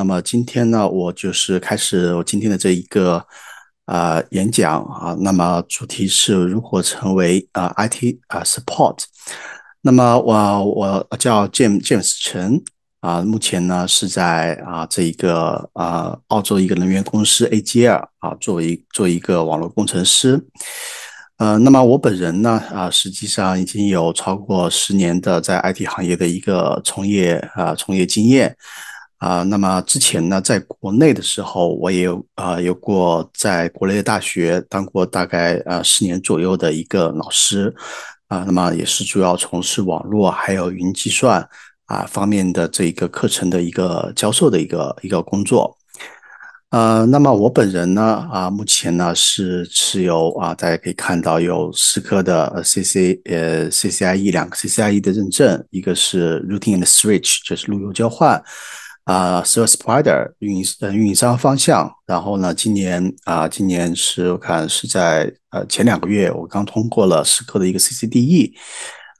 那么今天呢，我就是开始我今天的这一个啊演讲啊。那么主题是如何成为啊 IT 啊 Support。那么我我叫 James James 陈啊，目前呢是在啊这一个啊澳洲一个能源公司 AGL 啊，作为做一个网络工程师。呃，那么我本人呢啊，实际上已经有超过十年的在 IT 行业的一个从业啊从业经验。啊，那么之前呢，在国内的时候，我也有啊，有过在国内的大学当过大概呃十年左右的一个老师，啊，那么也是主要从事网络还有云计算啊方面的这一个课程的一个教授的一个一个工作。呃，那么我本人呢，啊，目前呢是持有啊，大家可以看到有思科的 CC 呃 CCIE 两个 CCIE 的认证，一个是 Routing and Switch，就是路由交换。啊，service provider 运营呃运营商方向，然后呢，今年啊，今年是我看是在呃前两个月，我刚通过了思科的一个 CCDE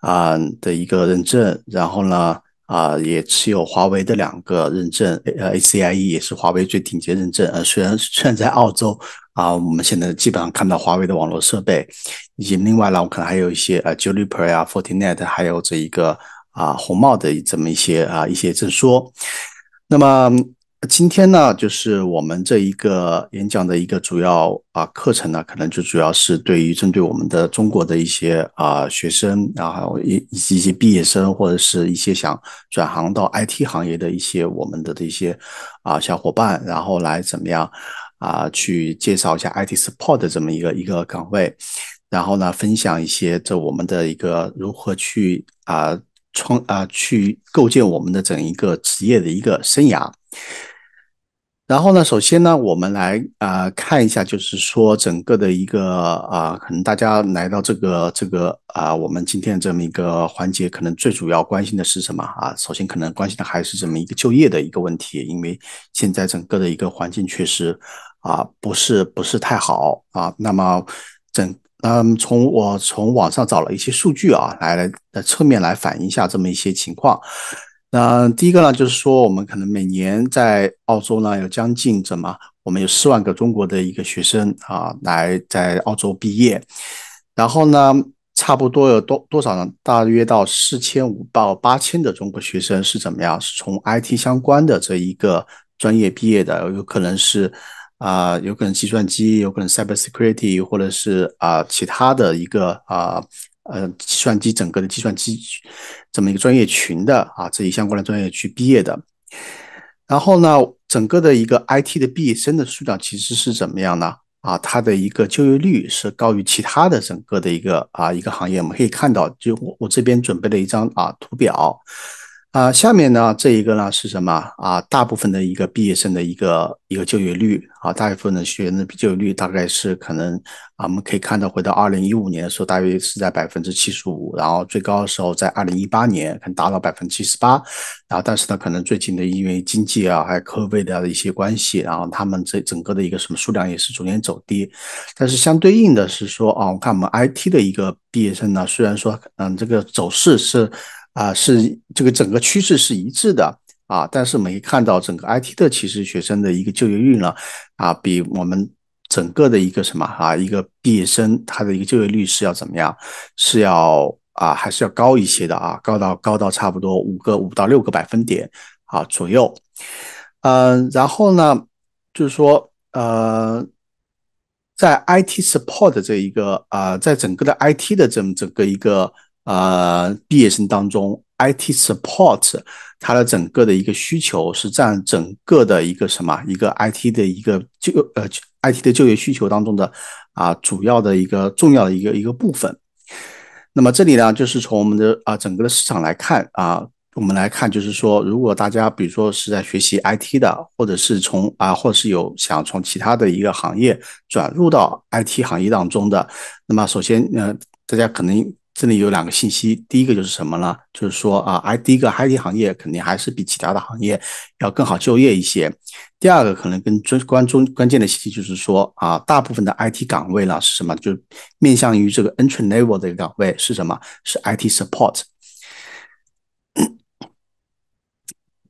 啊的一个认证，然后呢啊也持有华为的两个认证，呃 ACIE 也是华为最顶级认证，呃虽然虽然在澳洲啊，我们现在基本上看到华为的网络设备，以及另外呢，我可能还有一些呃 j u n i p e r 呀 Fortinet 还有这一个啊红帽的这么一些啊一些证书。那么今天呢，就是我们这一个演讲的一个主要啊课程呢，可能就主要是对于针对我们的中国的一些啊学生，然后一以及一些毕业生，或者是一些想转行到 IT 行业的一些我们的的一些啊小伙伴，然后来怎么样啊去介绍一下 IT support 的这么一个一个岗位，然后呢，分享一些这我们的一个如何去啊。创啊，去构建我们的整一个职业的一个生涯。然后呢，首先呢，我们来啊看一下，就是说整个的一个啊，可能大家来到这个这个啊，我们今天这么一个环节，可能最主要关心的是什么啊？首先可能关心的还是这么一个就业的一个问题，因为现在整个的一个环境确实啊，不是不是太好啊。那么整。嗯，从我从网上找了一些数据啊，来来来侧面来反映一下这么一些情况。那第一个呢，就是说我们可能每年在澳洲呢，有将近怎么，我们有四万个中国的一个学生啊，来在澳洲毕业。然后呢，差不多有多多少呢？大约到四千五到八千的中国学生是怎么样？是从 IT 相关的这一个专业毕业的，有可能是。啊，有可能计算机，有可能 cybersecurity，或者是啊，其他的一个啊，呃，计算机整个的计算机这么一个专业群的啊，这一相关的专业去毕业的。然后呢，整个的一个 IT 的毕业生的数量其实是怎么样呢？啊，它的一个就业率是高于其他的整个的一个啊一个行业。我们可以看到，就我我这边准备了一张啊图表。啊，下面呢这一个呢是什么啊？大部分的一个毕业生的一个一个就业率啊，大部分的学生的就业率大概是可能啊，我们可以看到回到二零一五年的时候，大约是在百分之七十五，然后最高的时候在二零一八年可能达到百分之七十八，然后但是呢，可能最近的因为经济啊，还有科位的一些关系，然后他们这整个的一个什么数量也是逐年走低，但是相对应的是说啊，我看我们 IT 的一个毕业生呢，虽然说嗯，这个走势是。啊，是这个整个趋势是一致的啊，但是没看到整个 IT 的其实学生的一个就业率呢，啊，比我们整个的一个什么啊，一个毕业生他的一个就业率是要怎么样？是要啊，还是要高一些的啊？高到高到差不多五个五到六个百分点啊左右。嗯，然后呢，就是说呃，在 IT support 这一个啊，在整个的 IT 的这么整个一个。呃，毕业生当中 IT support 它的整个的一个需求是占整个的一个什么一个 IT 的一个就呃 IT 的就业需求当中的啊主要的一个重要的一个一个部分。那么这里呢，就是从我们的啊整个的市场来看啊，我们来看就是说，如果大家比如说是在学习 IT 的，或者是从啊，或是有想从其他的一个行业转入到 IT 行业当中的，那么首先呃，大家可能。这里有两个信息，第一个就是什么呢？就是说啊 i 第一个 IT 行业肯定还是比其他的行业要更好就业一些。第二个可能跟最关中关键的信息就是说啊，大部分的 IT 岗位呢是什么？就是面向于这个 entry level 的岗位是什么？是 IT support。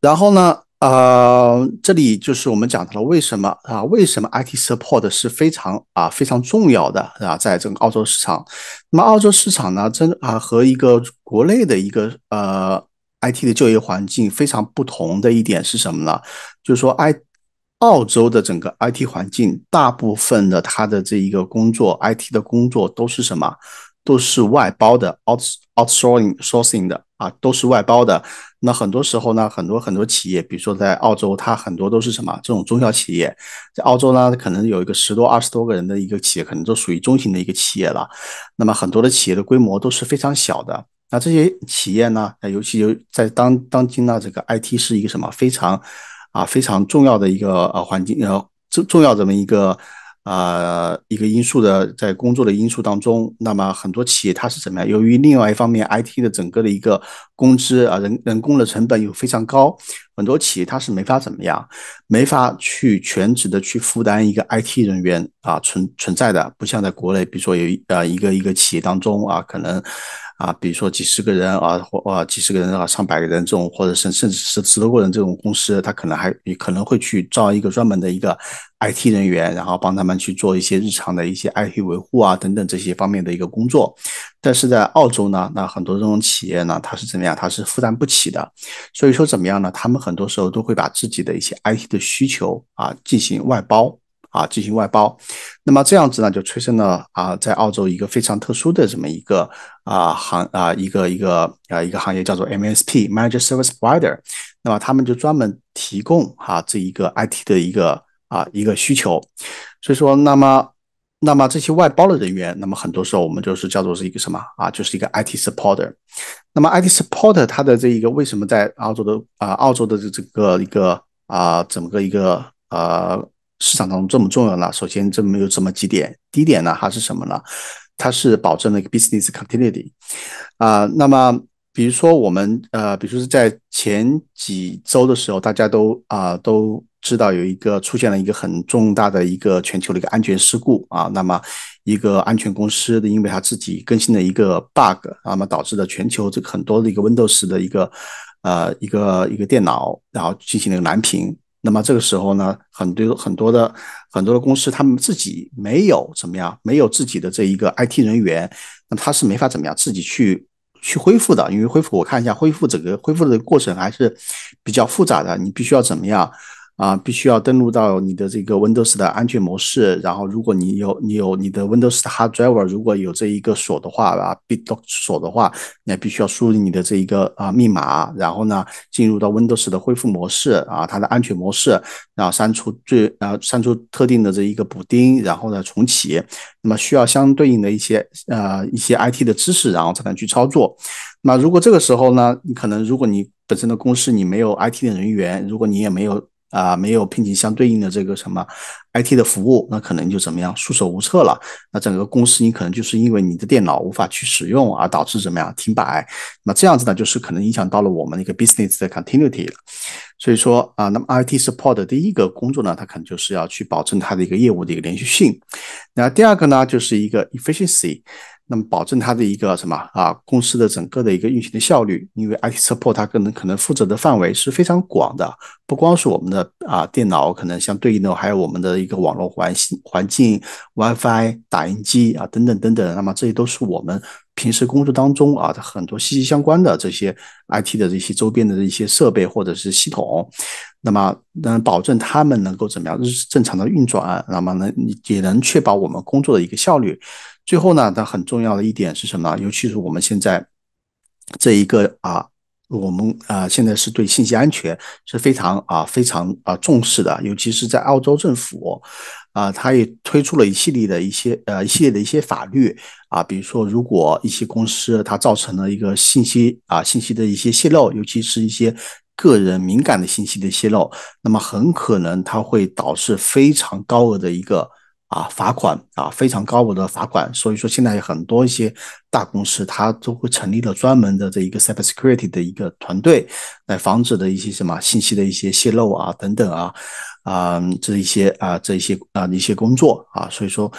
然后呢？呃，这里就是我们讲到了为什么啊？为什么 IT support 是非常啊非常重要的啊？在整个澳洲市场，那么澳洲市场呢，真啊和一个国内的一个呃 IT 的就业环境非常不同的一点是什么呢？就是说，I 澳洲的整个 IT 环境，大部分的它的这一个工作，IT 的工作都是什么？都是外包的 out outsourcing 的。啊，都是外包的。那很多时候呢，很多很多企业，比如说在澳洲，它很多都是什么这种中小企业。在澳洲呢，可能有一个十多二十多个人的一个企业，可能都属于中型的一个企业了。那么很多的企业的规模都是非常小的。那这些企业呢，尤其有在当当今呢，这个 IT 是一个什么非常啊非常重要的一个呃环境呃重重要这么一个。呃，一个因素的在工作的因素当中，那么很多企业它是怎么样？由于另外一方面，IT 的整个的一个工资啊，人人工的成本又非常高，很多企业它是没法怎么样，没法去全职的去负担一个 IT 人员啊存存在的，不像在国内，比如说有呃一个一个企业当中啊，可能。啊，比如说几十个人啊，或啊几十个人啊，上百个人这种，或者是甚至是十多个人这种公司，他可能还可能会去招一个专门的一个 IT 人员，然后帮他们去做一些日常的一些 IT 维护啊等等这些方面的一个工作。但是在澳洲呢，那很多这种企业呢，它是怎么样？它是负担不起的，所以说怎么样呢？他们很多时候都会把自己的一些 IT 的需求啊进行外包。啊，进行外包，那么这样子呢，就催生了啊，在澳洲一个非常特殊的这么一个啊行啊一个一个啊一个行业叫做 m s p m a n a g e r Service Provider），那么他们就专门提供哈这一个 IT 的一个啊一个需求，所以说那么那么这些外包的人员，那么很多时候我们就是叫做是一个什么啊，就是一个 IT Supporter。那么 IT Supporter 他的这一个为什么在澳洲的啊澳洲的这这个一个啊整个一个呃？市场当中这么重要呢？首先，这没有这么几点。第一点呢，它是什么呢？它是保证了一个 business continuity。啊，那么比如说我们呃，比如说在前几周的时候，大家都啊都知道有一个出现了一个很重大的一个全球的一个安全事故啊。那么一个安全公司的因为它自己更新的一个 bug，那么导致了全球这个很多的一个 Windows 的一个呃一个一个电脑，然后进行了一个蓝屏。那么这个时候呢，很多很多的很多的公司，他们自己没有怎么样，没有自己的这一个 IT 人员，那他是没法怎么样自己去去恢复的，因为恢复我看一下，恢复整个恢复的过程还是比较复杂的，你必须要怎么样？啊，必须要登录到你的这个 Windows 的安全模式，然后如果你有你有你的 Windows 的 Hard Drive，r 如果有这一个锁的话啊 b 吧，必锁的话，那必须要输入你的这一个啊密码，然后呢，进入到 Windows 的恢复模式啊，它的安全模式，然后删除最啊删除特定的这一个补丁，然后呢重启，那么需要相对应的一些呃一些 IT 的知识，然后才能去操作。那如果这个时候呢，你可能如果你本身的公司你没有 IT 的人员，如果你也没有。啊，没有聘请相对应的这个什么 IT 的服务，那可能就怎么样束手无策了。那整个公司你可能就是因为你的电脑无法去使用，而导致怎么样停摆。那这样子呢，就是可能影响到了我们的一个 business 的 continuity 了。所以说啊，那么 IT support 的第一个工作呢，它可能就是要去保证它的一个业务的一个连续性。那第二个呢，就是一个 efficiency。那么保证它的一个什么啊公司的整个的一个运行的效率，因为 IT support 它可能可能负责的范围是非常广的，不光是我们的啊电脑可能相对应的，还有我们的一个网络环环境、WiFi、打印机啊等等等等。那么这些都是我们平时工作当中啊很多息息相关的这些 IT 的这些周边的一些设备或者是系统。那么嗯，保证他们能够怎么样正常的运转，那么呢也能确保我们工作的一个效率。最后呢，它很重要的一点是什么？尤其是我们现在这一个啊，我们啊现在是对信息安全是非常啊非常啊重视的。尤其是在澳洲政府啊，他也推出了一系列的一些呃一系列的一些法律啊，比如说如果一些公司它造成了一个信息啊信息的一些泄露，尤其是一些个人敏感的信息的泄露，那么很可能它会导致非常高额的一个。啊，罚款啊，非常高额的罚款。所以说，现在有很多一些大公司，它都会成立了专门的这一个 cybersecurity 的一个团队，来防止的一些什么信息的一些泄露啊，等等啊，啊，这一些啊，这一些啊一些工作啊。所以说，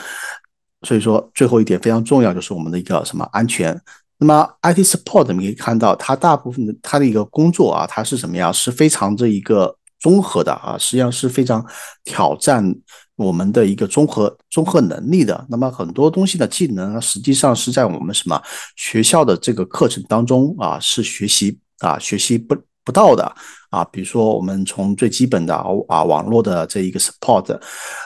所以说最后一点非常重要，就是我们的一个什么安全。那么 IT support，你可以看到，它大部分的它的一个工作啊，它是什么呀？是非常这一个综合的啊，实际上是非常挑战。我们的一个综合综合能力的，那么很多东西的技能，实际上是在我们什么学校的这个课程当中啊，是学习啊，学习不。不到的啊，比如说我们从最基本的啊网络的这一个 support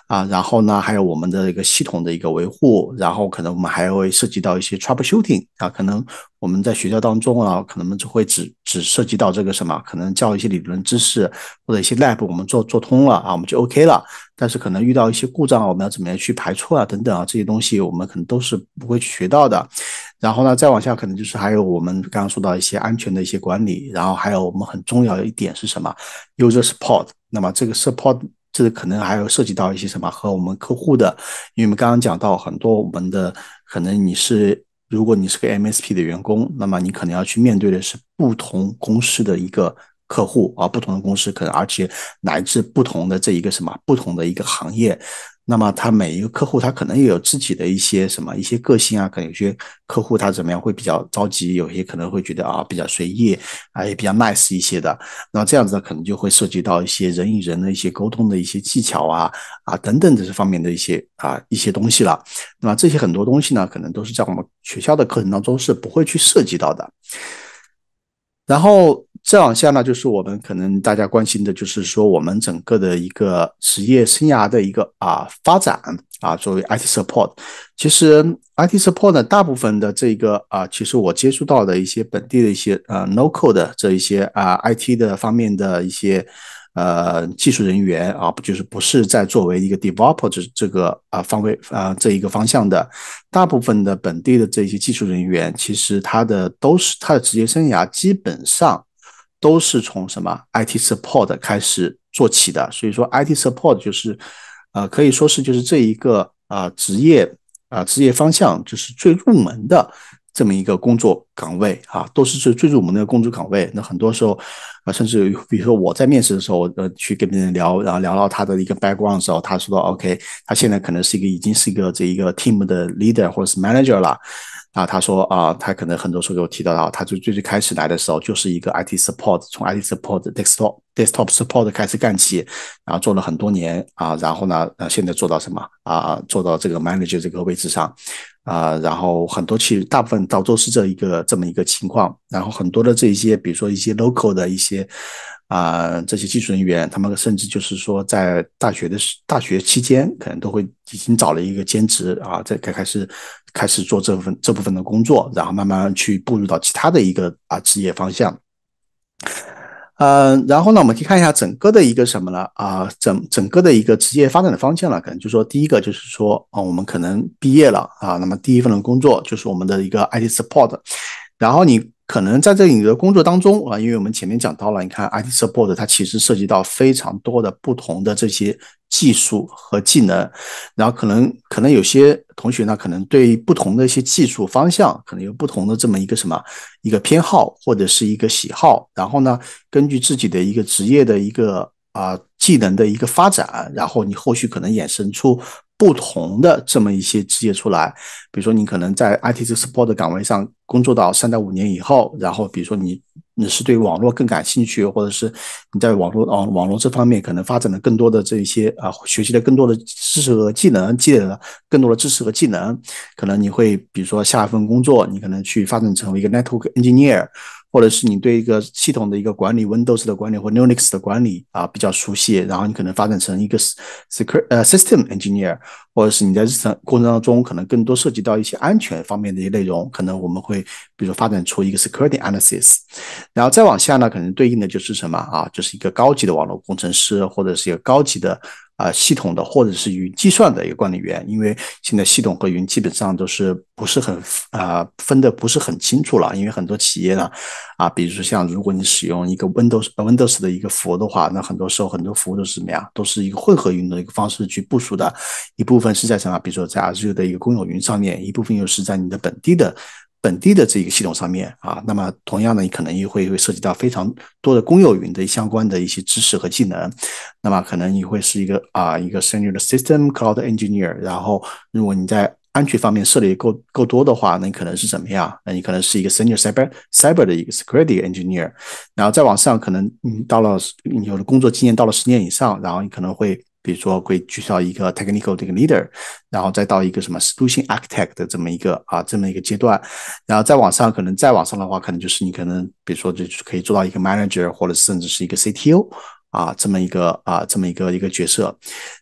啊，然后呢还有我们的一个系统的一个维护，然后可能我们还会涉及到一些 troubleshooting 啊，可能我们在学校当中啊，可能就会只只涉及到这个什么，可能教一些理论知识或者一些 lab，我们做做通了啊，我们就 OK 了，但是可能遇到一些故障啊，我们要怎么样去排除啊等等啊这些东西，我们可能都是不会去学到的。然后呢，再往下可能就是还有我们刚刚说到一些安全的一些管理，然后还有我们很重要的一点是什么？User Support。那么这个 Support，这可能还有涉及到一些什么和我们客户的，因为我们刚刚讲到很多我们的可能你是如果你是个 MSP 的员工，那么你可能要去面对的是不同公司的一个客户啊，不同的公司可能而且乃至不同的这一个什么不同的一个行业。那么他每一个客户，他可能也有自己的一些什么一些个性啊，可能有些客户他怎么样会比较着急，有些可能会觉得啊比较随意啊也比较 nice 一些的。那这样子可能就会涉及到一些人与人的一些沟通的一些技巧啊啊等等这些方面的一些啊一些东西了。那么这些很多东西呢，可能都是在我们学校的课程当中是不会去涉及到的。然后。再往下呢，就是我们可能大家关心的，就是说我们整个的一个职业生涯的一个啊发展啊，作为 IT support，其实 IT support 呢，大部分的这个啊，其实我接触到的一些本地的一些呃 local 的这一些啊 IT 的方面的一些呃技术人员啊，不就是不是在作为一个 developer 这这个啊方位啊这一个方向的，大部分的本地的这些技术人员，其实他的都是他的职业生涯基本上。都是从什么 IT support 开始做起的，所以说 IT support 就是，呃，可以说是就是这一个呃职业啊职业方向就是最入门的这么一个工作岗位啊，都是最最入门的工作岗位。那很多时候啊，甚至比如说我在面试的时候，呃，去跟别人聊，然后聊到他的一个 background 时候，他说 OK，他现在可能是一个已经是一个这一个 team 的 leader 或者是 manager 了。啊，他说啊，他可能很多时候给我提到啊，他就最最开始来的时候就是一个 IT support，从 IT support desktop desktop support 开始干起，然后做了很多年啊，然后呢，呃，现在做到什么啊？做到这个 manager 这个位置上啊，然后很多其实大部分到都是这一个这么一个情况，然后很多的这些，比如说一些 local 的一些啊这些技术人员，他们甚至就是说在大学的大学期间，可能都会已经找了一个兼职啊，在开始。开始做这份这部分的工作，然后慢慢去步入到其他的一个啊职业方向。嗯，然后呢，我们可以看一下整个的一个什么呢？啊，整整个的一个职业发展的方向呢，可能就说第一个就是说啊，我们可能毕业了啊，那么第一份的工作就是我们的一个 IT support，然后你。可能在这里的工作当中啊，因为我们前面讲到了，你看 IT support 它其实涉及到非常多的不同的这些技术和技能，然后可能可能有些同学呢，可能对不同的一些技术方向，可能有不同的这么一个什么一个偏好，或者是一个喜好，然后呢，根据自己的一个职业的一个。啊，技能的一个发展，然后你后续可能衍生出不同的这么一些职业出来。比如说，你可能在 IT 这个 support 的岗位上工作到三到五年以后，然后比如说你你是对网络更感兴趣，或者是你在网络啊网络这方面可能发展的更多的这一些啊，学习了更多的知识和技能，积累了更多的知识和技能，可能你会比如说下一份工作，你可能去发展成为一个 network engineer。或者是你对一个系统的一个管理，Windows 的管理或 Linux 的管理啊比较熟悉，然后你可能发展成一个 s e c r t 呃 system engineer，或者是你在日常过程当中可能更多涉及到一些安全方面的一些内容，可能我们会比如发展出一个 security analysis，然后再往下呢，可能对应的就是什么啊，就是一个高级的网络工程师或者是一个高级的。啊，系统的或者是云计算的一个管理员，因为现在系统和云基本上都是不是很啊分的不是很清楚了。因为很多企业呢，啊，比如说像如果你使用一个 Windows Windows 的一个服务的话，那很多时候很多服务都是怎么样，都是一个混合云的一个方式去部署的，一部分是在什么，比如说在 Azure 的一个公有云上面，一部分又是在你的本地的。本地的这个系统上面啊，那么同样呢，你可能也会会涉及到非常多的公有云的相关的一些知识和技能。那么可能你会是一个啊，一个 senior 的 system cloud engineer。然后，如果你在安全方面涉猎够够多的话，那你可能是怎么样？那你可能是一个 senior cyber cyber 的一个 security engineer。然后再往上，可能嗯，到了有的工作经验，到了十年以上，然后你可能会。比如说，会聚焦一个 technical 这个 leader，然后再到一个什么 solution architect 的这么一个啊这么一个阶段，然后再往上，可能再往上的话，可能就是你可能比如说，就是可以做到一个 manager，或者甚至是一个 CTO，啊这么一个啊这么一个一个角色。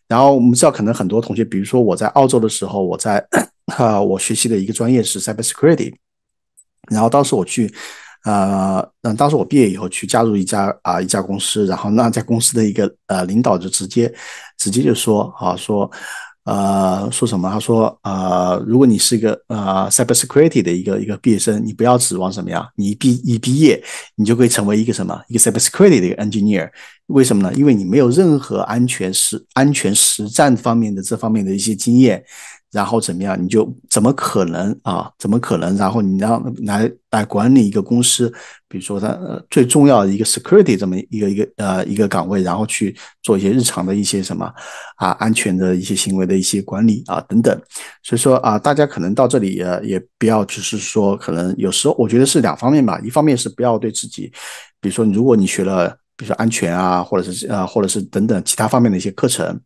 然后我们知道，可能很多同学，比如说我在澳洲的时候，我在 啊我学习的一个专业是 cybersecurity，然后当时我去。呃，那当时我毕业以后去加入一家啊一家公司，然后那家公司的一个呃领导就直接直接就说啊说，呃说什么？他说呃，如果你是一个呃 cybersecurity 的一个一个毕业生，你不要指望什么呀？你一毕一毕业，你就会成为一个什么一个 cybersecurity 的一个 engineer？为什么呢？因为你没有任何安全实安全实战方面的这方面的一些经验。然后怎么样？你就怎么可能啊？怎么可能？然后你让来来管理一个公司，比如说它最重要的一个 security 这么一个一个呃一个岗位，然后去做一些日常的一些什么啊安全的一些行为的一些管理啊等等。所以说啊，大家可能到这里也也不要只是说，可能有时候我觉得是两方面吧。一方面是不要对自己，比如说如果你学了。比如说安全啊，或者是呃，或者是等等其他方面的一些课程，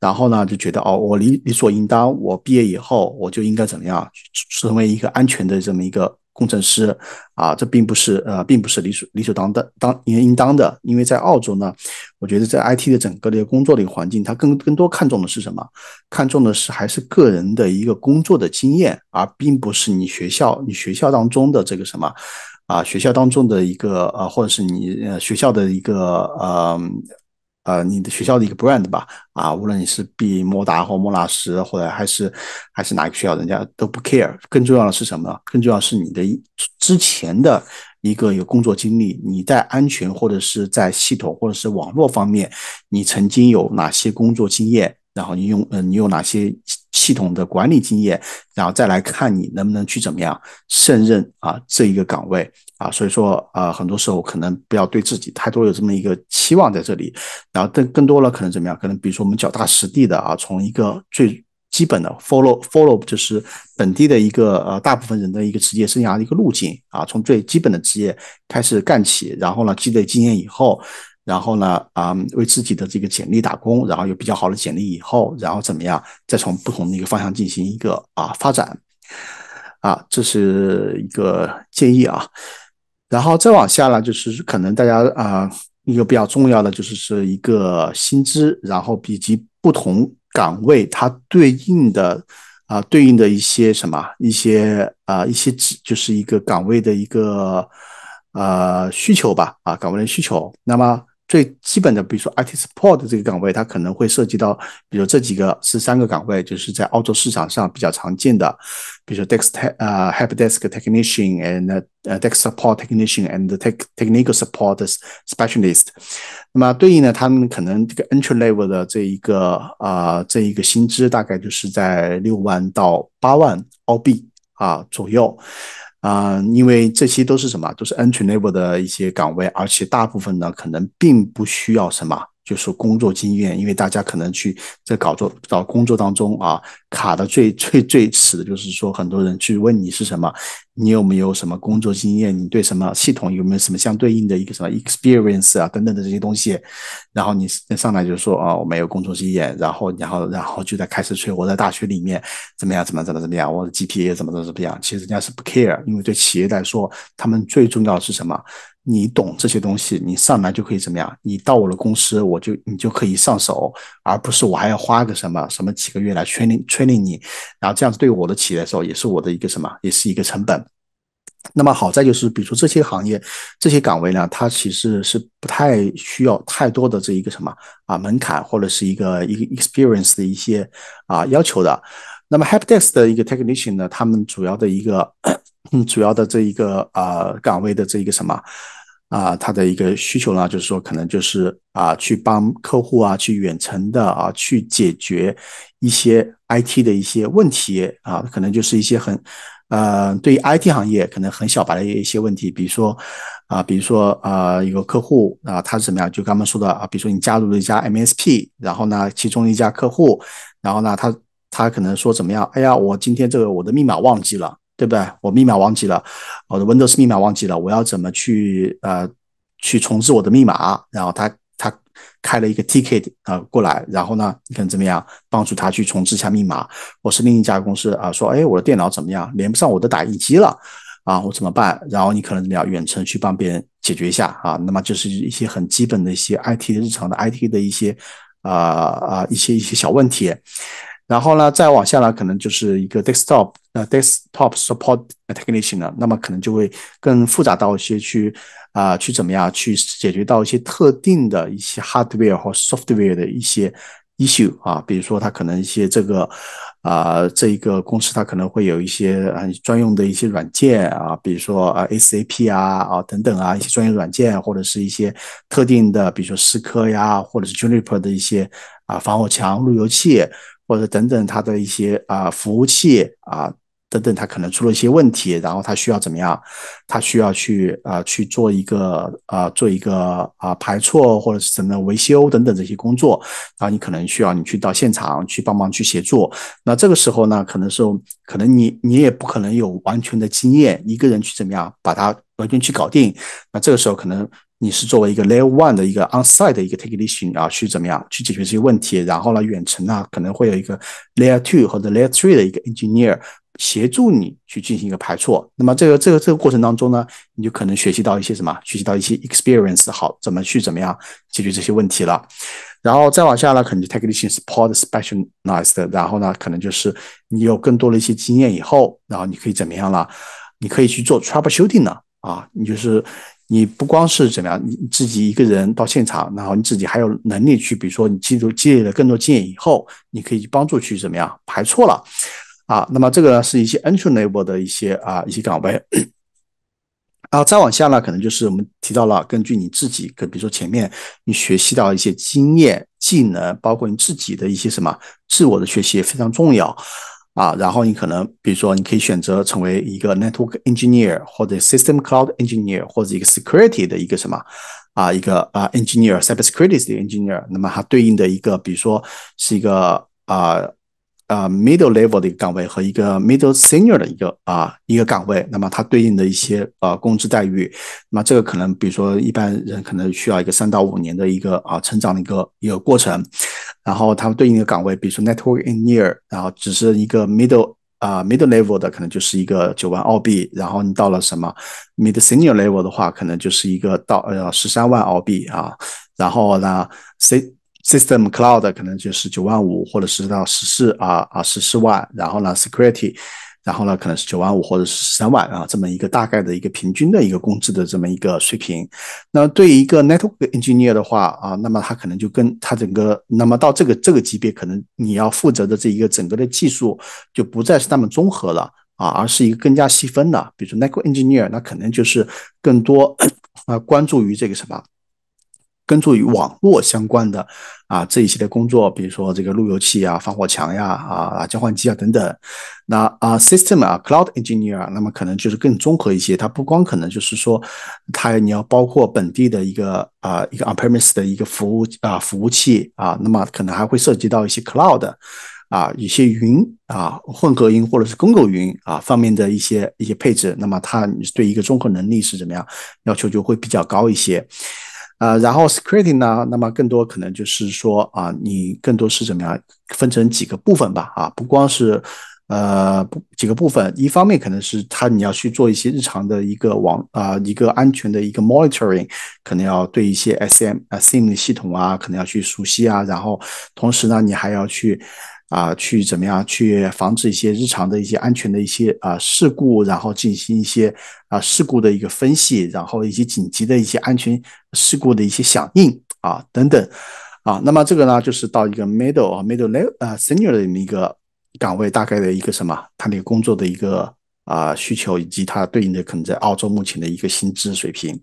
然后呢，就觉得哦，我理理所应当，我毕业以后我就应该怎么样成为一个安全的这么一个工程师啊？这并不是呃，并不是理所理所当的当应应当的，因为在澳洲呢，我觉得在 IT 的整个的一个工作的一个环境，它更更多看重的是什么？看重的是还是个人的一个工作的经验，而并不是你学校你学校当中的这个什么。啊，学校当中的一个呃，或者是你呃学校的一个呃呃你的学校的一个 brand 吧，啊，无论你是 b 摩达或莫拉什，或者还是还是哪个学校，人家都不 care。更重要的是什么？更重要是你的之前的一个有工作经历，你在安全或者是在系统或者是网络方面，你曾经有哪些工作经验？然后你用嗯你有哪些？系统的管理经验，然后再来看你能不能去怎么样胜任啊这一个岗位啊，所以说啊很多时候可能不要对自己太多有这么一个期望在这里，然后更更多了可能怎么样？可能比如说我们脚踏实地的啊，从一个最基本的 follow follow 就是本地的一个呃大部分人的一个职业生涯的一个路径啊，从最基本的职业开始干起，然后呢积累经验以后。然后呢，啊，为自己的这个简历打工，然后有比较好的简历以后，然后怎么样，再从不同的一个方向进行一个啊发展，啊，这是一个建议啊。然后再往下呢，就是可能大家啊一个比较重要的就是是一个薪资，然后以及不同岗位它对应的啊对应的一些什么一些啊一些指就是一个岗位的一个呃需求吧啊岗位的需求，那么。最基本的，比如说 IT support 这个岗位，它可能会涉及到，比如这几个是三个岗位，就是在澳洲市场上比较常见的，比如说 desk 啊 help desk technician and 啊 desk support technician and tech technical support specialist。那么对应的，他们可能这个 entry level 的这一个啊这一个薪资大概就是在六万到八万澳币啊左右。啊，因为这些都是什么？都是 Entry level 的一些岗位，而且大部分呢，可能并不需要什么。就是工作经验，因为大家可能去在搞做找工作当中啊，卡的最最最死的就是说，很多人去问你是什么，你有没有什么工作经验，你对什么系统有没有什么相对应的一个什么 experience 啊，等等的这些东西。然后你上来就说啊，我没有工作经验，然后然后然后就在开始催我在大学里面怎么样怎么怎么怎么样，我的 GPA 怎么怎么怎么样。其实人家是不 care，因为对企业来说，他们最重要是什么？你懂这些东西，你上来就可以怎么样？你到我的公司，我就你就可以上手，而不是我还要花个什么什么几个月来 train i n g training 你，然后这样子对我的企业来说也是我的一个什么，也是一个成本。那么好在就是，比如说这些行业、这些岗位呢，它其实是不太需要太多的这一个什么啊门槛或者是一个一个 experience 的一些啊要求的。那么 h a p d t e s 的一个 technician 呢，他们主要的一个主要的这一个啊岗位的这一个什么？啊，他的一个需求呢，就是说，可能就是啊，去帮客户啊，去远程的啊，去解决一些 IT 的一些问题啊，可能就是一些很，呃，对于 IT 行业可能很小白的一些问题，比如说啊，比如说啊，一个客户啊，他是怎么样？就刚刚说的啊，比如说你加入了一家 MSP，然后呢，其中一家客户，然后呢，他他可能说怎么样？哎呀，我今天这个我的密码忘记了。对不对？我密码忘记了，我的 Windows 密码忘记了，我要怎么去呃去重置我的密码？然后他他开了一个 ticket 啊过来，然后呢，你可能怎么样帮助他去重置一下密码？我是另一家公司啊说，哎，我的电脑怎么样，连不上我的打印机了啊，我怎么办？然后你可能怎么样远程去帮别人解决一下啊？那么就是一些很基本的一些 IT 日常的 IT 的一些啊啊一些一些小问题。然后呢，再往下呢，可能就是一个 desktop，呃，desktop support technician 了。那么可能就会更复杂到一些，去啊，去怎么样，去解决到一些特定的一些 hardware 或 software 的一些 issue 啊。比如说，它可能一些这个，啊，这一个公司它可能会有一些啊专用的一些软件啊，比如说啊，SAP 啊，啊等等啊，一些专业软件或者是一些特定的，比如说思科呀，或者是 Juniper 的一些啊防火墙、路由器。或者等等，他的一些啊服务器啊等等，他可能出了一些问题，然后他需要怎么样？他需要去啊去做一个啊做一个啊排错或者是怎么维修等等这些工作，然后你可能需要你去到现场去帮忙去协助。那这个时候呢，可能是可能你你也不可能有完全的经验，一个人去怎么样把它完全去搞定？那这个时候可能。你是作为一个 l a y e r one 的一个 onsite 的一个 technician 啊，去怎么样去解决这些问题？然后呢，远程呢可能会有一个 l a y e r two 或者 l a y e r three 的一个 engineer 协助你去进行一个排错。那么这个这个这个过程当中呢，你就可能学习到一些什么？学习到一些 experience，好，怎么去怎么样解决这些问题了？然后再往下呢，可能就 technician support specialized，然后呢，可能就是你有更多的一些经验以后，然后你可以怎么样了？你可以去做 troubleshooting 啊，你就是。你不光是怎么样，你自己一个人到现场，然后你自己还有能力去，比如说你记住积累了更多经验以后，你可以去帮助去怎么样排错了，啊，那么这个呢是一些 entry level 的一些啊一些岗位，啊，再往下呢可能就是我们提到了，根据你自己，可比如说前面你学习到一些经验技能，包括你自己的一些什么自我的学习也非常重要。啊，然后你可能，比如说，你可以选择成为一个 network engineer，或者 system cloud engineer，或者一个 security 的一个什么，啊，一个啊 engineer，cybersecurity 的 engineer，那么它对应的一个，比如说，是一个啊。啊，middle level 的一个岗位和一个 middle senior 的一个啊一个岗位，那么它对应的一些呃工资待遇，那么这个可能比如说一般人可能需要一个三到五年的一个啊成长的一个一个过程，然后他们对应的岗位，比如说 network engineer，然后只是一个 middle 啊 middle level 的可能就是一个九万澳币，然后你到了什么 middle senior level 的话，可能就是一个到呃十三万澳币啊，然后呢，C。System Cloud 可能就是九万五或者是到十四啊啊十四万，然后呢 Security，然后呢可能是九万五或者是十三万啊，这么一个大概的一个平均的一个工资的这么一个水平。那对于一个 Network Engineer 的话啊，那么他可能就跟他整个，那么到这个这个级别，可能你要负责的这一个整个的技术就不再是那么综合了啊，而是一个更加细分的。比如说 Network Engineer，那可能就是更多 啊关注于这个什么。跟做于网络相关的啊这一系列工作，比如说这个路由器啊、防火墙呀、啊交换机啊等等。那啊，system 啊，cloud engineer，那么可能就是更综合一些。它不光可能就是说，它你要包括本地的一个啊一个 on premise 的一个服务啊服务器啊，那么可能还会涉及到一些 cloud 啊一些云啊混合云或者是公有云啊方面的一些一些配置。那么它对一个综合能力是怎么样要求就会比较高一些。啊，然后 security 呢？那么更多可能就是说啊，你更多是怎么样？分成几个部分吧？啊，不光是，呃，不几个部分。一方面可能是它你要去做一些日常的一个网啊一个安全的一个 monitoring，可能要对一些 SM 啊 CIM 系统啊，可能要去熟悉啊。然后同时呢，你还要去。啊，去怎么样去防止一些日常的一些安全的一些啊事故，然后进行一些啊事故的一个分析，然后一些紧急的一些安全事故的一些响应啊等等啊。那么这个呢，就是到一个 middle middle level 啊 senior 的一个岗位，大概的一个什么，他那个工作的一个啊需求以及他对应的可能在澳洲目前的一个薪资水平。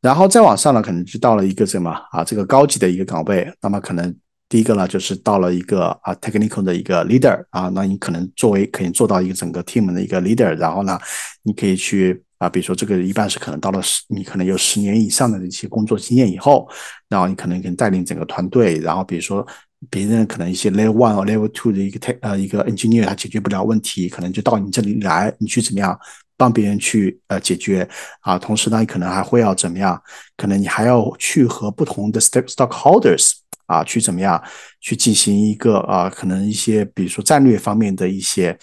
然后再往上呢，可能就到了一个什么啊这个高级的一个岗位，那么可能。第一个呢，就是到了一个啊 technical 的一个 leader 啊，那你可能作为可以做到一个整个 team 的一个 leader，然后呢，你可以去啊，比如说这个一般是可能到了十，你可能有十年以上的一些工作经验以后，然后你可能可以带领整个团队，然后比如说别人可能一些 level one 或 level two 的一个 tech 呃一个 engineer 他解决不了问题，可能就到你这里来，你去怎么样？帮别人去呃解决啊，同时呢，你可能还会要怎么样？可能你还要去和不同的 stock stockholders 啊，去怎么样？去进行一个啊，可能一些比如说战略方面的一些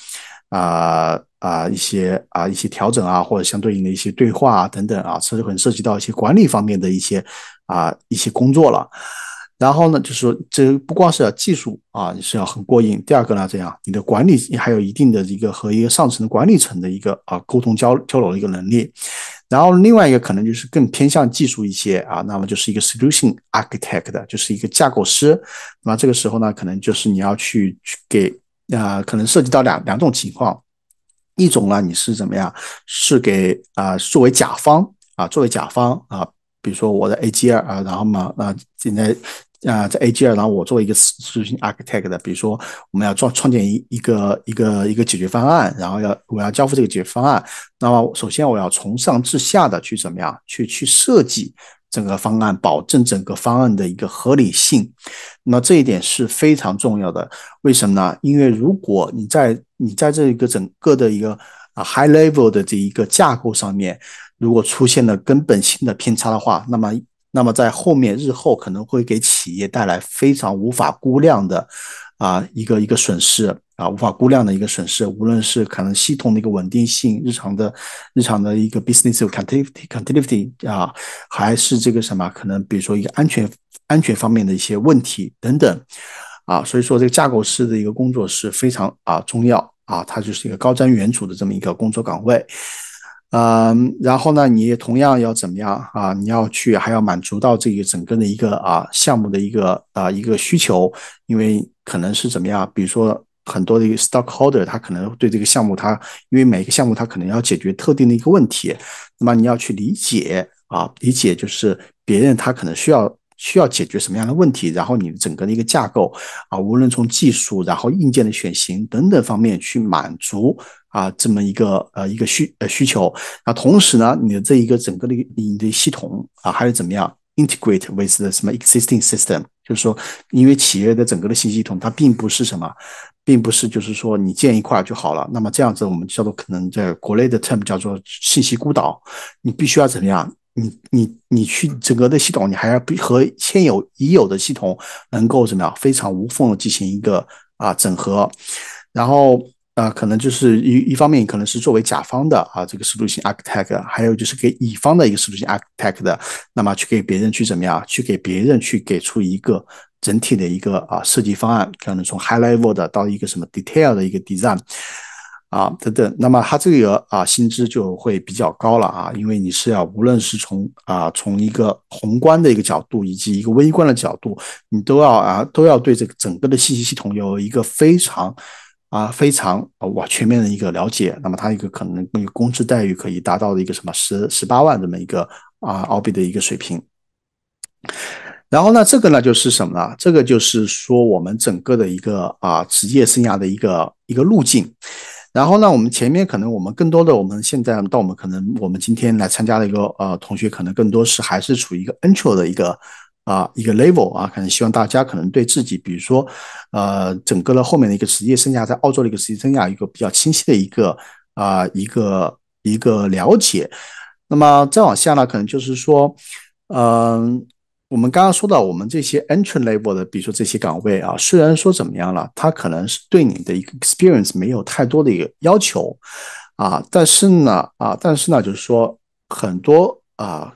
啊啊一些啊一些调整啊，或者相对应的一些对话啊等等啊，这实很涉及到一些管理方面的一些啊一些工作了。然后呢，就是说这不光是要技术啊，是要很过硬。第二个呢，这样你的管理还有一定的一个和一个上层的管理层的一个啊沟通交交流的一个能力。然后另外一个可能就是更偏向技术一些啊，那么就是一个 solution architect 的，就是一个架构师。那这个时候呢，可能就是你要去去给啊，可能涉及到两两种情况。一种呢，你是怎么样，是给啊作为甲方啊，作为甲方啊，比如说我的 A G R 啊，然后嘛啊现在。啊，在 a g r 然后我作为一个咨询 architect 的，比如说我们要创创建一一个一个一个解决方案，然后要我要交付这个解决方案，那么首先我要从上至下的去怎么样去去设计整个方案，保证整个方案的一个合理性，那这一点是非常重要的。为什么呢？因为如果你在你在这一个整个的一个啊 high level 的这一个架构上面，如果出现了根本性的偏差的话，那么。那么在后面日后可能会给企业带来非常无法估量的，啊一个一个损失啊无法估量的一个损失，无论是可能系统的一个稳定性、日常的日常的一个 business continuity continuity 啊，还是这个什么可能比如说一个安全安全方面的一些问题等等，啊所以说这个架构师的一个工作是非常啊重要啊，它就是一个高瞻远瞩的这么一个工作岗位。嗯，然后呢，你也同样要怎么样啊？你要去，还要满足到这个整个的一个啊项目的一个啊一个需求，因为可能是怎么样？比如说很多的一个 stockholder，他可能对这个项目，他因为每一个项目他可能要解决特定的一个问题，那么你要去理解啊，理解就是别人他可能需要。需要解决什么样的问题？然后你整个的一个架构啊，无论从技术，然后硬件的选型等等方面去满足啊这么一个呃一个需呃需求。那同时呢，你的这一个整个的你的系统啊，还是怎么样？Integrate with the 什么 existing system，就是说，因为企业的整个的信息系统，它并不是什么，并不是就是说你建一块就好了。那么这样子，我们叫做可能在国内的 term 叫做信息孤岛。你必须要怎么样？你你你去整个的系统，你还要和现有已有的系统能够怎么样？非常无缝的进行一个啊整合，然后啊可能就是一一方面可能是作为甲方的啊这个事度性 architect，还有就是给乙方的一个事度性 architect 的，那么去给别人去怎么样？去给别人去给出一个整体的一个啊设计方案，可能从 high level 的到一个什么 detail 的一个 design。啊，等等，那么他这个啊，薪资就会比较高了啊，因为你是要无论是从啊，从一个宏观的一个角度，以及一个微观的角度，你都要啊，都要对这个整个的信息系统有一个非常啊，非常哇全面的一个了解。那么他一个可能那个工资待遇可以达到的一个什么十十八万这么一个啊，澳币的一个水平。然后呢，这个呢就是什么呢？这个就是说我们整个的一个啊，职业生涯的一个一个路径。然后呢，我们前面可能我们更多的我们现在到我们可能我们今天来参加的一个呃同学可能更多是还是处于一个 entry 的一个啊一个 level 啊，可能希望大家可能对自己比如说呃整个的后面的一个职业生涯在澳洲的一个职业生涯一个比较清晰的一个啊一个一个了解。那么再往下呢，可能就是说嗯。我们刚刚说到，我们这些 entry level 的，比如说这些岗位啊，虽然说怎么样了，它可能是对你的一个 experience 没有太多的一个要求，啊，但是呢，啊，但是呢，就是说很多啊，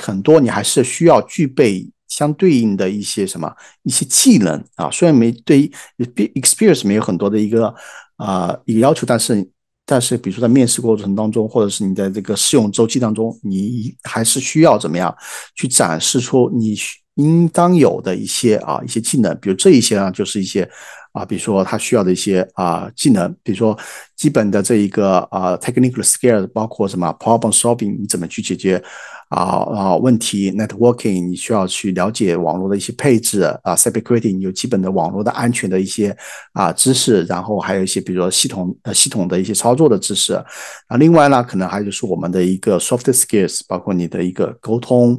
很多你还是需要具备相对应的一些什么一些技能啊，虽然没对 experience 没有很多的一个啊一个要求，但是。但是，比如说在面试过程当中，或者是你在这个试用周期当中，你还是需要怎么样去展示出你应当有的一些啊一些技能？比如这一些呢，就是一些啊，比如说他需要的一些啊技能，比如说基本的这一个啊 technical skills，包括什么 problem solving，你怎么去解决？啊啊，问题 networking 你需要去了解网络的一些配置啊，security 你有基本的网络的安全的一些啊知识，然后还有一些比如说系统呃系统的一些操作的知识，啊，另外呢，可能还有就是我们的一个 soft skills，包括你的一个沟通。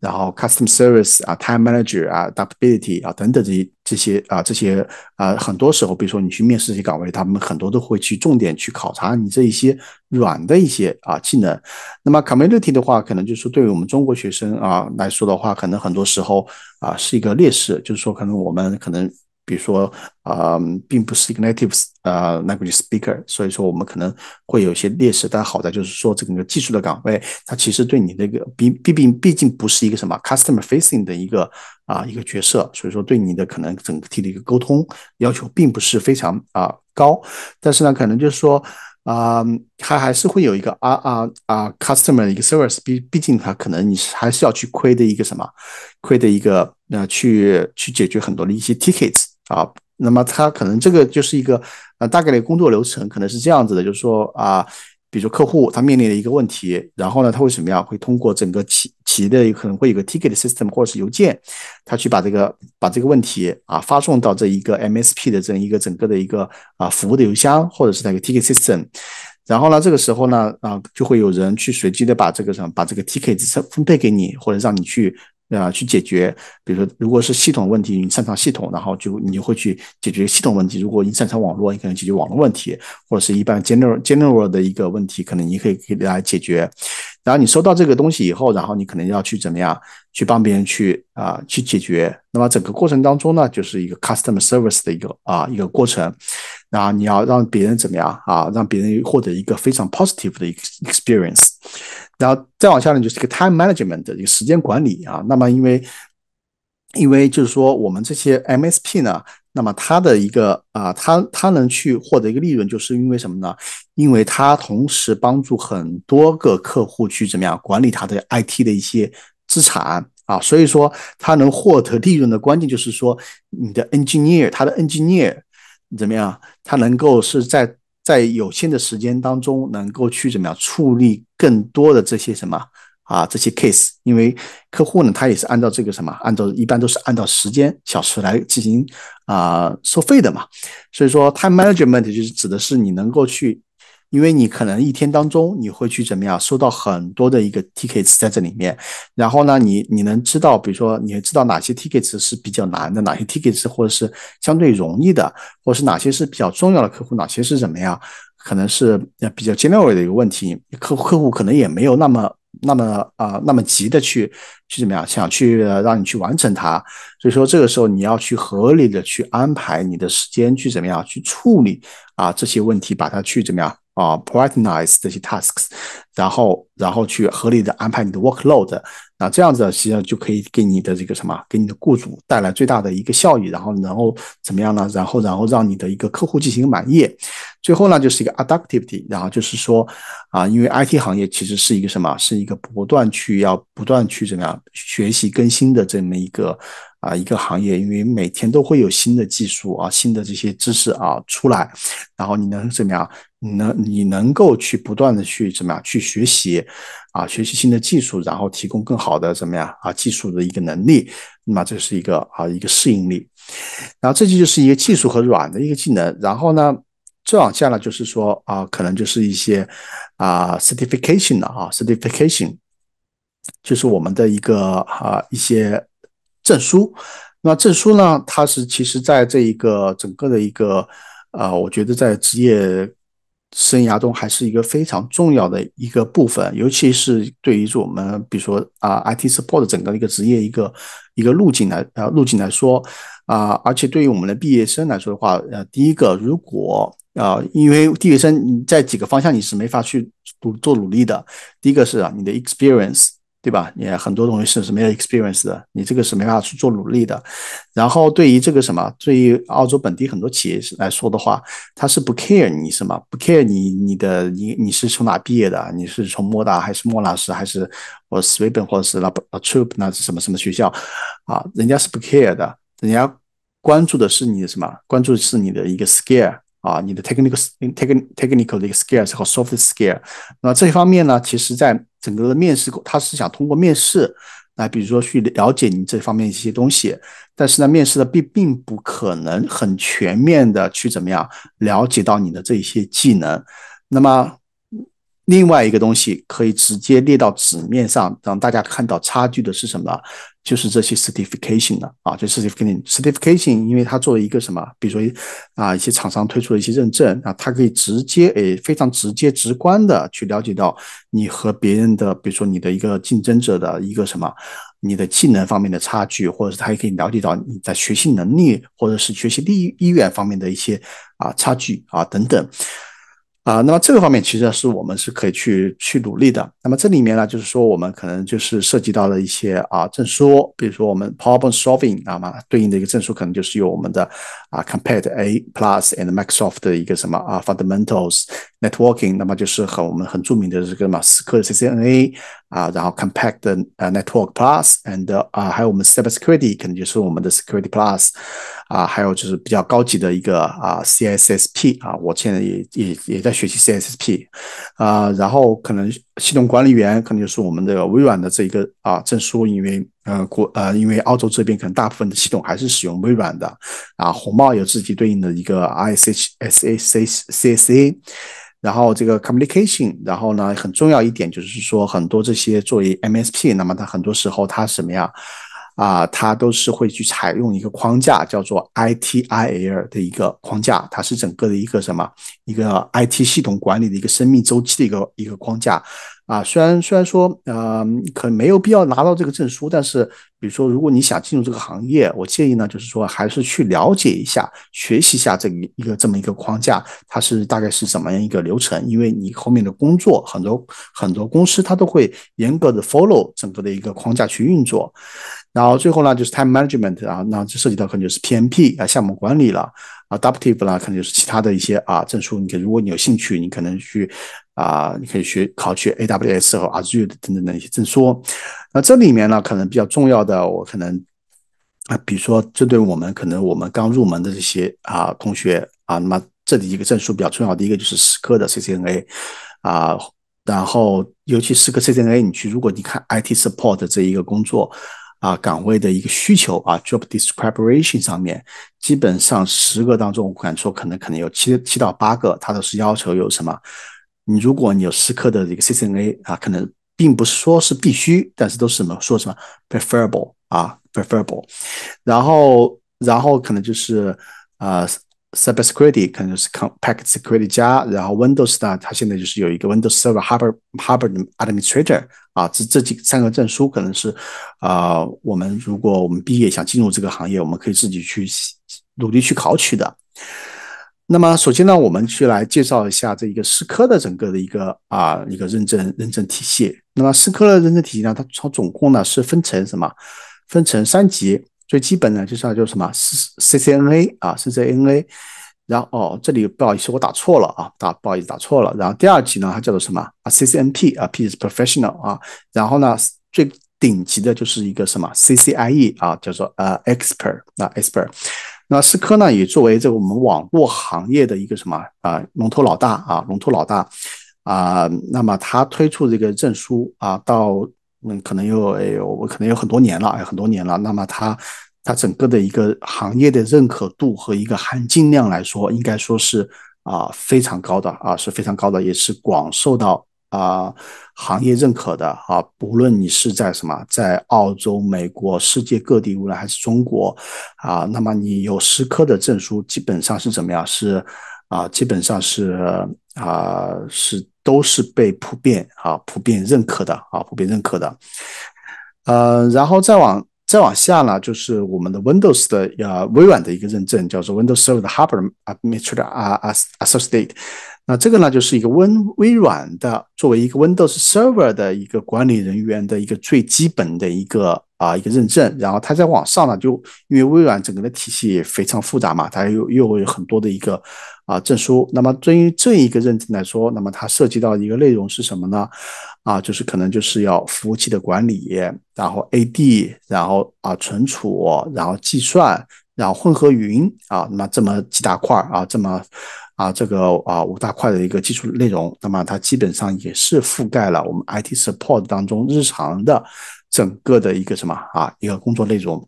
然后，custom service 啊，time manager 啊，dutability 啊，等等这些这些啊，这些啊，很多时候，比如说你去面试这些岗位，他们很多都会去重点去考察你这一些软的一些啊技能。那么，community 的话，可能就是对于我们中国学生啊来说的话，可能很多时候啊是一个劣势，就是说可能我们可能。比如说，呃，并不是 native's 呃 language speaker，所以说我们可能会有一些劣势。但好在就是说，这个技术的岗位，它其实对你那个毕毕竟毕竟不是一个什么 customer facing 的一个啊一个角色，所以说对你的可能整体的一个沟通要求并不是非常啊高。但是呢，可能就是说，啊，它还是会有一个啊啊啊 customer 的一个 service，毕毕竟它可能你还是要去亏的一个什么亏的一个那去去解决很多的一些 tickets。啊，那么他可能这个就是一个，呃，大概的工作流程可能是这样子的，就是说啊，比如客户他面临的一个问题，然后呢，他会什么样？会通过整个企企业的可能会有个 ticket system 或者是邮件，他去把这个把这个问题啊发送到这一个 MSP 的这样一个整个的一个啊服务的邮箱或者是那个 ticket system，然后呢，这个时候呢，啊，就会有人去随机的把这个什么把这个 ticket 分配给你，或者让你去。啊，去解决，比如说，如果是系统问题，你擅长系统，然后就你就会去解决系统问题；如果你擅长网络，你可能解决网络问题，或者是一般 general general 的一个问题，可能你可以可以来解决。然后你收到这个东西以后，然后你可能要去怎么样，去帮别人去啊，去解决。那么整个过程当中呢，就是一个 custom service 的一个啊一个过程。然后你要让别人怎么样啊，让别人获得一个非常 positive 的 experience。然后再往下呢，就是一个 time management 的一个时间管理啊。那么因为因为就是说，我们这些 MSP 呢，那么它的一个啊，它它能去获得一个利润，就是因为什么呢？因为它同时帮助很多个客户去怎么样管理他的 IT 的一些资产啊。所以说，它能获得利润的关键就是说，你的 engineer，他的 engineer 怎么样，他能够是在。在有限的时间当中，能够去怎么样处理更多的这些什么啊这些 case？因为客户呢，他也是按照这个什么，按照一般都是按照时间小时来进行啊收费的嘛。所以说，time management 就是指的是你能够去。因为你可能一天当中你会去怎么样收到很多的一个 tickets 在这里面，然后呢，你你能知道，比如说你知道哪些 tickets 是比较难的，哪些 tickets 或者是相对容易的，或者是哪些是比较重要的客户，哪些是怎么样，可能是呃比较 general 的一个问题，客客户可能也没有那么那么啊那么急的去去怎么样想去让你去完成它，所以说这个时候你要去合理的去安排你的时间去怎么样去处理啊这些问题，把它去怎么样。啊，prioritize 这些 tasks，然后然后去合理的安排你的 workload，那这样子实际上就可以给你的这个什么，给你的雇主带来最大的一个效益，然后然后怎么样呢？然后然后让你的一个客户进行满意，最后呢就是一个 adaptivity，然后就是说，啊，因为 IT 行业其实是一个什么？是一个不断去要不断去怎么样学习更新的这么一个。啊，一个行业，因为每天都会有新的技术啊、新的这些知识啊出来，然后你能怎么样？你能你能够去不断的去怎么样去学习啊？学习新的技术，然后提供更好的怎么样啊技术的一个能力。那么这是一个啊一个适应力。然后这就就是一个技术和软的一个技能。然后呢，再往下呢，就是说啊，可能就是一些啊 certification 的啊 certification，就是我们的一个啊一些。证书，那证书呢？它是其实在这一个整个的一个，呃，我觉得在职业生涯中还是一个非常重要的一个部分，尤其是对于我们比如说啊 IT support 整个一个职业一个一个路径来呃路径来说啊，而且对于我们的毕业生来说的话，呃，第一个如果啊，因为毕业生你在几个方向你是没法去努做努力的，第一个是啊你的 experience。对吧？你很多东西是是没有 experience 的，你这个是没办法去做努力的。然后对于这个什么，对于澳洲本地很多企业来说的话，他是不 care 你什么，不 care 你你的你你是从哪毕业的，你是从莫大还是莫纳什还是我 s w e n 或者是 La Trobe 那是什么什么学校啊？人家是不 care 的，人家关注的是你的什么？关注的是你的一个 skill 啊，你的 technical technical technical 的 skill 和 soft skill。那这一方面呢，其实在。整个的面试，他是想通过面试，来比如说去了解你这方面一些东西，但是呢，面试的并并不可能很全面的去怎么样了解到你的这些技能，那么。另外一个东西可以直接列到纸面上，让大家看到差距的是什么？就是这些 certification 的啊，就 certification certification，因为它作为一个什么？比如说啊，一些厂商推出的一些认证啊，它可以直接诶，非常直接、直观的去了解到你和别人的，比如说你的一个竞争者的一个什么，你的技能方面的差距，或者是他也可以了解到你在学习能力或者是学习意意愿方面的一些啊差距啊等等。啊，那么这个方面其实是我们是可以去去努力的。那么这里面呢，就是说我们可能就是涉及到了一些啊证书，比如说我们 p o b l e m s o l t i n g 啊嘛，对应的一个证书可能就是有我们的啊 c o m p t d a Plus and Microsoft 的一个什么啊 Fundamentals Networking，那么就是和我们很著名的这个马斯克的 CCNA。啊，然后 Compact 的呃 Network Plus，and 啊，还有我们 Cyber Security 可能就是我们的 Security Plus，啊，还有就是比较高级的一个啊 c s s p 啊，我现在也也也在学习 c s s p 啊，然后可能系统管理员可能就是我们的微软的这一个啊证书，因为呃国呃因为澳洲这边可能大部分的系统还是使用微软的，啊，红帽有自己对应的一个 I C S a C C C a 然后这个 communication，然后呢很重要一点就是说，很多这些作为 MSP，那么它很多时候它什么呀？啊，它都是会去采用一个框架，叫做 ITIL 的一个框架，它是整个的一个什么一个 IT 系统管理的一个生命周期的一个一个框架。啊，虽然虽然说，呃，可没有必要拿到这个证书，但是，比如说，如果你想进入这个行业，我建议呢，就是说，还是去了解一下、学习一下这一个这么一个框架，它是大概是怎么样一个流程，因为你后面的工作很多很多公司它都会严格的 follow 整个的一个框架去运作。然后最后呢，就是 time management，啊，那这涉及到可能就是 PMP 啊，项目管理了，adaptive 啦，可能就是其他的一些啊证书。你，可如果你有兴趣，你可能去啊，你可以学考取 AWS 和 Azure 等等的一些证书。那这里面呢，可能比较重要的，我可能啊，比如说针对我们可能我们刚入门的这些啊同学啊，那么这里一个证书比较重要的一个就是思科的 CCNA，啊，然后尤其是个 CCNA，你去如果你看 IT support 这一个工作。啊，岗位的一个需求啊，job description 上面，基本上十个当中，我敢说可能可能有七七到八个，它都是要求有什么？你如果你有十刻的这个 CCNA 啊，可能并不是说是必须，但是都是什么说什么 preferable 啊，preferable。然后然后可能就是呃。Cybersecurity 可能是 Compact Security 加，然后 Windows 呢，它现在就是有一个 Windows Server Harbor Harbor Administrator 啊，这这几三个证书可能是啊，我们如果我们毕业想进入这个行业，我们可以自己去努力去考取的。那么首先呢，我们去来介绍一下这一个思科的整个的一个啊一个认证认证体系。那么思科的认证体系呢，它从总共呢是分成什么？分成三级。最基本的就是就是什么 CCNA 啊，CCNA，然后这里不好意思，我打错了啊，打不好意思打错了。然后第二级呢，它叫做什么啊 CCNP 啊，P is Professional 啊。然后呢，最顶级的就是一个什么 CCIE 啊，叫做呃 Expert 啊 Expert。那思科呢，也作为这个我们网络行业的一个什么啊龙头老大啊龙头老大啊，那么他推出这个证书啊到。那可能有哎，我可能有很多年了，哎，很多年了。那么它，它整个的一个行业的认可度和一个含金量来说，应该说是啊非常高的啊是非常高的，也是广受到啊行业认可的啊。不论你是在什么，在澳洲、美国、世界各地，无论还是中国啊，那么你有十科的证书，基本上是怎么样？是啊，基本上是啊是。都是被普遍啊普遍认可的啊普遍认可的，呃，然后再往再往下呢，就是我们的 Windows 的呃微软的一个认证，叫做 Windows Server 的 h Administrator Associate。那这个呢，就是一个温微软的作为一个 Windows Server 的一个管理人员的一个最基本的一个啊一个认证。然后它再往上呢，就因为微软整个的体系非常复杂嘛，它又又有很多的一个。啊，证书。那么，对于这一个认证来说，那么它涉及到一个内容是什么呢？啊，就是可能就是要服务器的管理，然后 AD，然后啊存储，然后计算，然后混合云啊，那么这么几大块啊，这么啊这个啊五大块的一个技术内容，那么它基本上也是覆盖了我们 IT support 当中日常的整个的一个什么啊一个工作内容。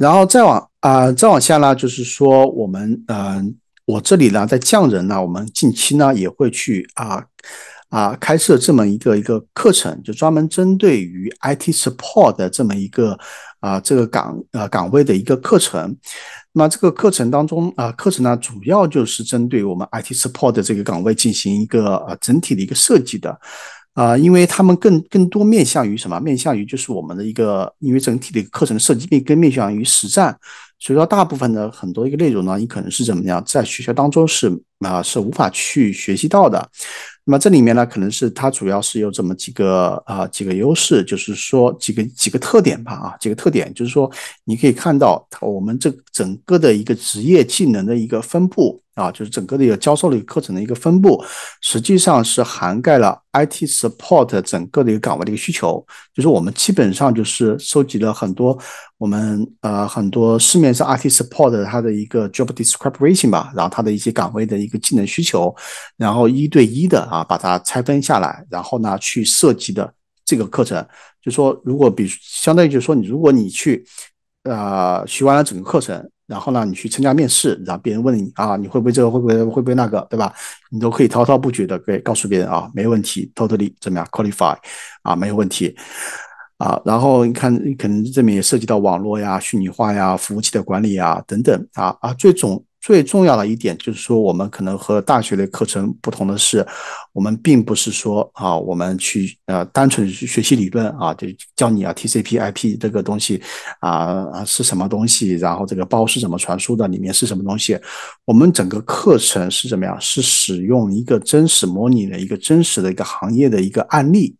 然后再往啊，再往下呢，就是说我们嗯，我这里呢，在匠人呢，我们近期呢也会去啊啊开设这么一个一个课程，就专门针对于 IT support 的这么一个啊这个岗呃岗位的一个课程。那这个课程当中啊，课程呢主要就是针对我们 IT support 的这个岗位进行一个呃整体的一个设计的。啊，因为他们更更多面向于什么？面向于就是我们的一个，因为整体的一个课程的设计并更面向于实战，所以说大部分的很多一个内容呢，你可能是怎么样，在学校当中是啊是无法去学习到的。那么这里面呢，可能是它主要是有这么几个啊几个优势，就是说几个几个特点吧啊几个特点，就是说你可以看到我们这整个的一个职业技能的一个分布。啊，就是整个的一个教授的课程的一个分布，实际上是涵盖了 IT support 整个的一个岗位的一个需求。就是我们基本上就是收集了很多我们呃很多市面上 IT support 它的一个 job description 吧，然后它的一些岗位的一个技能需求，然后一对一的啊把它拆分下来，然后呢去设计的这个课程。就说如果比相当于就是说你如果你去啊学完了整个课程。然后呢，你去参加面试，然后别人问你啊，你会不会这个，会不会会不会那个，对吧？你都可以滔滔不绝的给告诉别人啊，没问题，totally 怎么样，qualify 啊，没有问题啊。然后你看，可能这里面也涉及到网络呀、虚拟化呀、服务器的管理啊等等啊啊，最终。最重要的一点就是说，我们可能和大学的课程不同的是，我们并不是说啊，我们去呃单纯去学习理论啊，就教你啊 TCP/IP 这个东西啊是什么东西，然后这个包是怎么传输的，里面是什么东西。我们整个课程是怎么样？是使用一个真实模拟的一个真实的一个行业的一个案例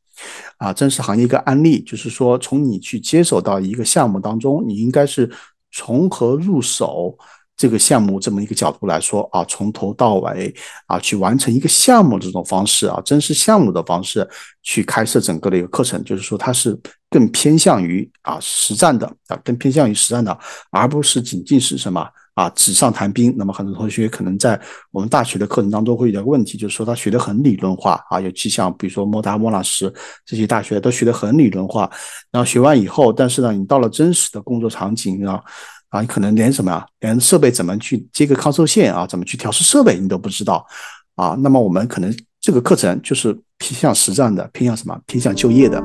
啊，真实行业一个案例，就是说从你去接手到一个项目当中，你应该是从何入手。这个项目这么一个角度来说啊，从头到尾啊去完成一个项目这种方式啊，真实项目的方式去开设整个的一个课程，就是说它是更偏向于啊实战的啊，更偏向于实战的，而不是仅仅是什么啊纸上谈兵。那么很多同学可能在我们大学的课程当中会有点问题，就是说他学的很理论化啊，尤其像比如说莫达莫纳什这些大学都学的很理论化，然后学完以后，但是呢，你到了真实的工作场景啊。啊，你可能连什么啊，连设备怎么去接个 console 线啊，怎么去调试设备你都不知道，啊，那么我们可能这个课程就是偏向实战的，偏向什么？偏向就业的。